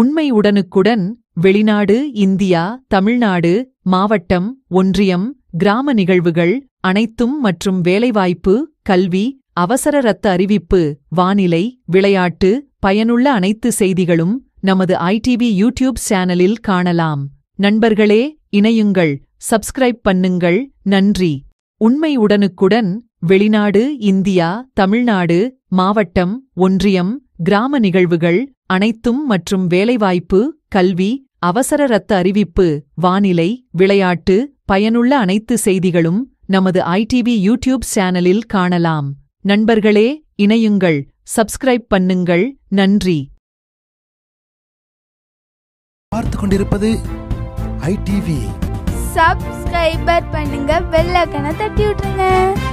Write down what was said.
உண்மை உடனுக்குடன் வெளிநாடு இந்தியா தமிழ்நாடு மாவட்டம் ஒன்றியம் கிராம நிகழ்வுகள் அனைத்தும் மற்றும் வேலைவாய்ப்பு கல்வி அவசர ரத்த அறிவிப்பு வானிலை விளையாட்டு பயனுள்ள அனைத்து செய்திகளும் நமது ஐடிவி யூடியூப் சேனலில் காணலாம் நண்பர்களே இணையுங்கள் சப்ஸ்கிரைப் பண்ணுங்கள் நன்றி உண்மை உடனுக்குடன் வெளிநாடு இந்தியா தமிழ்நாடு மாவட்டம் ஒன்றியம் கிராம நிகழ்வுகள் அனைத்தும் மற்றும் வேலைவாய்ப்பு கல்வி அவசர ரத்த அறிவிப்பு வானிலை விளையாட்டு பயனுள்ள அனைத்து செய்திகளும் நமது ஐடிவி யூடியூப் சேனலில் காணலாம் நண்பர்களே இணையுங்கள் சப்ஸ்கிரைப் பண்ணுங்கள் நன்றி பார்த்து கொண்டிருப்பது ஐடிவி சப்ஸ்கிரைபர் பண்ணுங்க வெள்ளக்கண தட்டி விட்டுருங்க